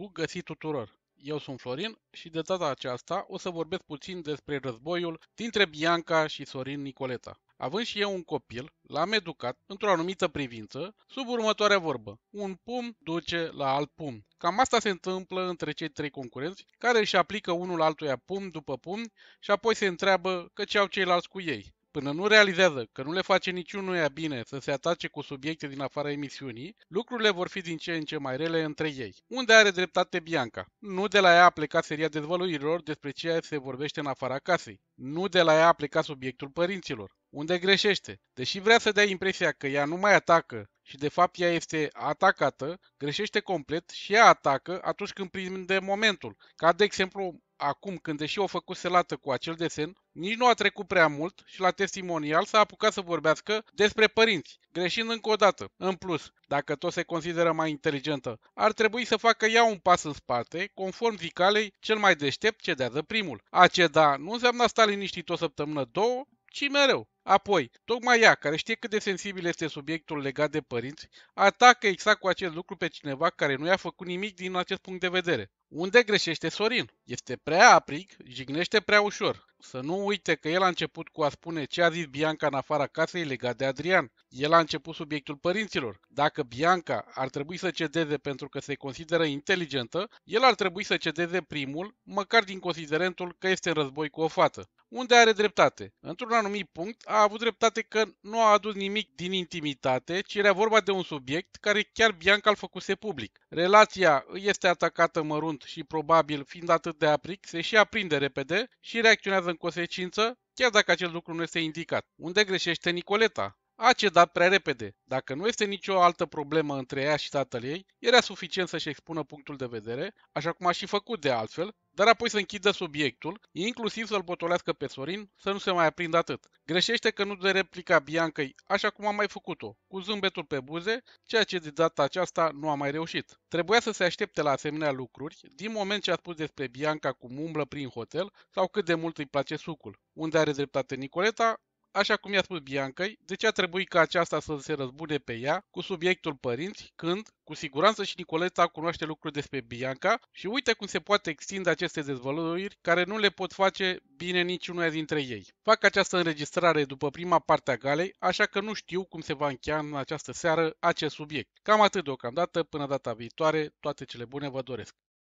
Bun găsit tuturor! Eu sunt Florin și de data aceasta o să vorbesc puțin despre războiul dintre Bianca și Sorin Nicoleta. Având și eu un copil, l-am educat într-o anumită privință sub următoarea vorbă. Un pum duce la alt pum. Cam asta se întâmplă între cei trei concurenți care își aplică unul altuia pum după pum și apoi se întreabă că ce au ceilalți cu ei. Până nu realizează că nu le face niciunuia bine să se atace cu subiecte din afara emisiunii, lucrurile vor fi din ce în ce mai rele între ei. Unde are dreptate Bianca? Nu de la ea a plecat seria dezvăluirilor despre ceea ce se vorbește în afara casei. Nu de la ea a plecat subiectul părinților. Unde greșește? Deși vrea să dea impresia că ea nu mai atacă și de fapt ea este atacată, greșește complet și ea atacă atunci când prinde momentul. Ca de exemplu acum, când deși o făcut selată cu acel desen, nici nu a trecut prea mult și la testimonial s-a apucat să vorbească despre părinți, greșind încă o dată. În plus, dacă tot se consideră mai inteligentă, ar trebui să facă ea un pas în spate, conform zicalei, cel mai deștept cedează primul. A ceda nu înseamnă a sta liniștit o săptămână, două, ci mereu. Apoi, tocmai ea, care știe cât de sensibil este subiectul legat de părinți, atacă exact cu acest lucru pe cineva care nu i-a făcut nimic din acest punct de vedere. Unde greșește Sorin? Este prea aprig, jignește prea ușor. Să nu uite că el a început cu a spune ce a zis Bianca în afara casei legat de Adrian. El a început subiectul părinților. Dacă Bianca ar trebui să cedeze pentru că se consideră inteligentă, el ar trebui să cedeze primul, măcar din considerentul că este în război cu o fată unde are dreptate. Într-un anumit punct a avut dreptate că nu a adus nimic din intimitate, ci era vorba de un subiect care chiar Bianca îl făcuse public. Relația este atacată mărunt și probabil, fiind atât de apric, se și aprinde repede și reacționează în consecință, chiar dacă acest lucru nu este indicat. Unde greșește Nicoleta? a cedat prea repede. Dacă nu este nicio altă problemă între ea și tatăl ei, era suficient să-și expună punctul de vedere, așa cum a și făcut de altfel, dar apoi să închidă subiectul, inclusiv să-l potolească pe Sorin, să nu se mai aprindă atât. Greșește că nu de replica Biancăi, așa cum a mai făcut-o, cu zâmbetul pe buze, ceea ce de data aceasta nu a mai reușit. Trebuia să se aștepte la asemenea lucruri, din moment ce a spus despre Bianca cum umblă prin hotel sau cât de mult îi place sucul. Unde are dreptate Nicoleta, așa cum i-a spus Bianca, de ce a trebuit ca aceasta să se răzbune pe ea cu subiectul părinți, când, cu siguranță și Nicoleta cunoaște lucruri despre Bianca și uite cum se poate extinde aceste dezvăluiri care nu le pot face bine niciunul dintre ei. Fac această înregistrare după prima parte a galei, așa că nu știu cum se va încheia în această seară acest subiect. Cam atât deocamdată, până data viitoare, toate cele bune vă doresc!